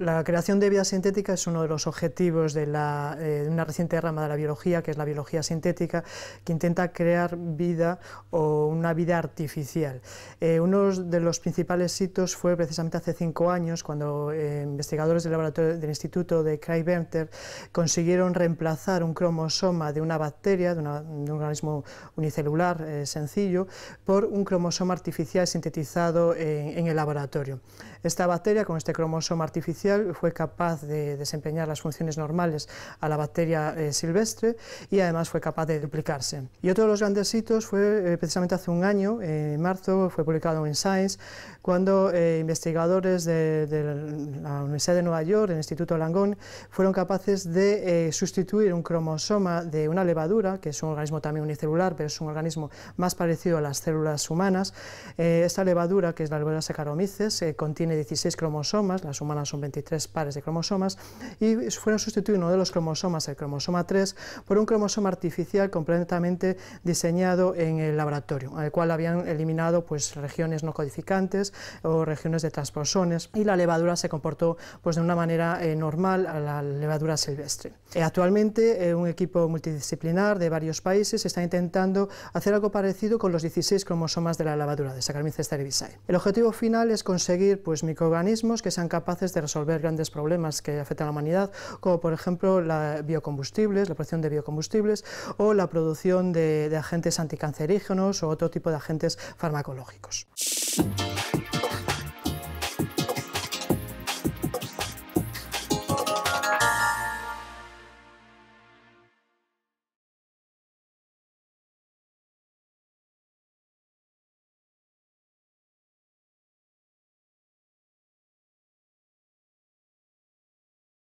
La creación de vida sintética es uno de los objetivos eh, de, una reciente rama de la biología, que es la biología sintética, que intenta crear vida o una vida artificial. Eh, uno de los principales hitos fue precisamente hace cinco años, cuando eh, investigadores del laboratorio del Instituto de Craig-Venter consiguieron reemplazar un cromosoma de una bacteria, de, un organismo unicelular sencillo, por un cromosoma artificial sintetizado en el laboratorio. Esta bacteria, con este cromosoma artificial, fue capaz de desempeñar las funciones normales a la bacteria eh, silvestre y además fue capaz de duplicarse. Y otro de los grandes hitos fue eh, precisamente hace un año, en marzo, fue publicado en Science, cuando eh, investigadores de, la Universidad de Nueva York, el Instituto Langón, fueron capaces de sustituir un cromosoma de una levadura, que es un organismo también unicelular, pero es un organismo más parecido a las células humanas. esta levadura, que es la levadura Saccharomyces, contiene 16 cromosomas, las humanas son 20 23 pares de cromosomas, y fueron sustituidos uno de los cromosomas, el cromosoma 3, por un cromosoma artificial completamente diseñado en el laboratorio, al cual habían eliminado pues, regiones no codificantes o regiones de transposones, y la levadura se comportó pues, de una manera eh, normal a la levadura silvestre. Eh, actualmente, eh, un equipo multidisciplinar de varios países está intentando hacer algo parecido con los 16 cromosomas de la levadura de Saccharomyces cerevisiae. El objetivo final es conseguir pues, microorganismos que sean capaces de resolver grandes problemas que afectan a la humanidad, como por ejemplo la biocombustibles, la producción de biocombustibles o la producción de, de agentes anticancerígenos o otro tipo de agentes farmacológicos.